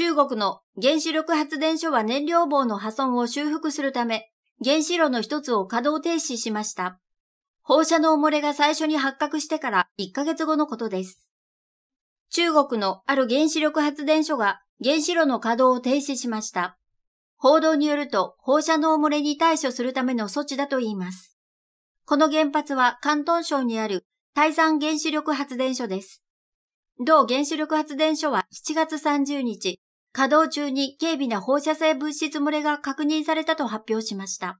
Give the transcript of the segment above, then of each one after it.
中国の原子力発電所は燃料棒の破損を修復するため、原子炉の一つを稼働停止しました。放射能漏れが最初に発覚してから1ヶ月後のことです。中国のある原子力発電所が原子炉の稼働を停止しました。報道によると放射能漏れに対処するための措置だと言います。この原発は関東省にある台山原子力発電所です。同原子力発電所は7月30日、稼働中に軽微な放射性物質漏れが確認されたと発表しました。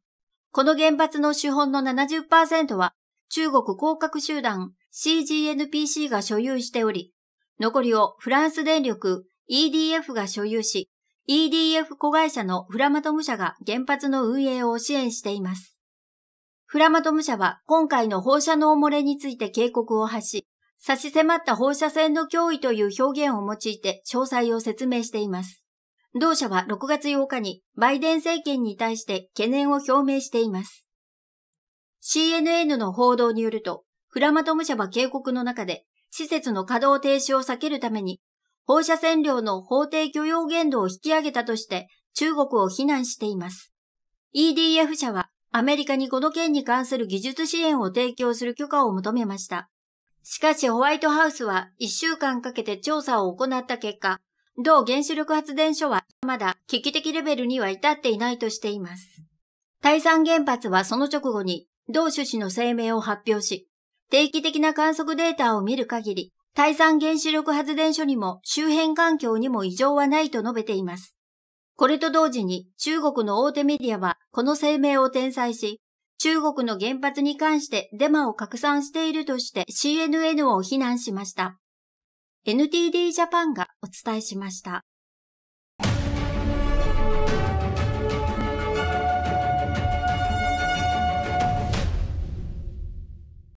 この原発の資本の70%は中国広角集団 CGNPC が所有しており、残りをフランス電力 EDF が所有し、EDF 子会社のフラマトム社が原発の運営を支援しています。フラマトム社は今回の放射能漏れについて警告を発し、差し迫った放射線の脅威という表現を用いて詳細を説明しています。同社は6月8日にバイデン政権に対して懸念を表明しています。CNN の報道によると、フラマトム社は警告の中で、施設の稼働停止を避けるために、放射線量の法定許容限度を引き上げたとして中国を非難しています。EDF 社はアメリカにこの件に関する技術支援を提供する許可を求めました。しかしホワイトハウスは一週間かけて調査を行った結果、同原子力発電所はまだ危機的レベルには至っていないとしています。対山原発はその直後に同種子の声明を発表し、定期的な観測データを見る限り、対山原子力発電所にも周辺環境にも異常はないと述べています。これと同時に中国の大手メディアはこの声明を転載し、中国の原発に関してデマを拡散しているとして CNN を非難しました。NTD ジャパンがお伝えしました。